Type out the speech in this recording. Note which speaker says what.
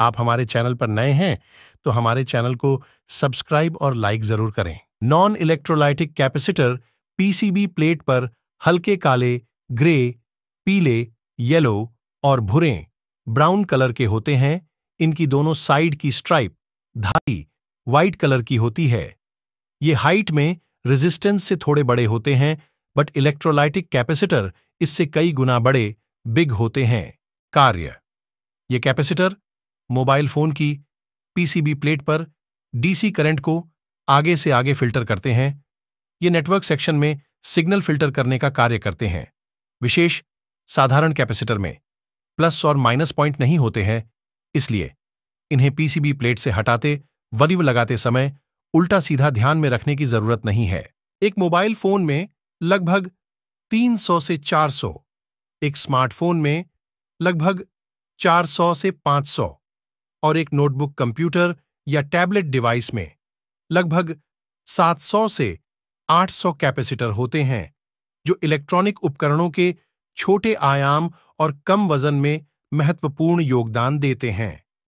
Speaker 1: आप हमारे चैनल पर नए हैं तो हमारे चैनल को सब्सक्राइब और लाइक जरूर करें non electrolytic capacitor PCB plate पर हल्के काले ग्रे पीले येलो और भूरे ब्राउन कलर के होते हैं इनकी दोनों साइड की स्ट्राइप धारी व्हाइट कलर की होती है ये हाइट में रेजिस्टेंस से थोड़े बड़े होते हैं बट इलेक्ट्रोलाइटिक कैपेसिटर इससे कई गुना बड़े बिग होते हैं कार्य ये कैपेसिटर मोबाइल फोन की पीसीबी प्लेट पर डीसी करंट को आगे से आगे फिल्टर करते हैं ये नेटवर्क सेक्शन में सिग्नल फिल्टर करने का कार्य करते हैं विशेष साधारण कैपेसिटर में प्लस और माइनस पॉइंट नहीं होते हैं इसलिए इन्हें पीसीबी प्लेट से हटाते वलिव लगाते समय उल्टा सीधा ध्यान में रखने की जरूरत नहीं है एक मोबाइल फोन में लगभग 300 से 400, एक स्मार्टफोन में लगभग 400 से 500 और एक नोटबुक कंप्यूटर या टैबलेट डिवाइस में लगभग 700 से 800 कैपेसिटर होते हैं जो इलेक्ट्रॉनिक उपकरणों के छोटे आयाम और कम वजन में महत्वपूर्ण योगदान देते हैं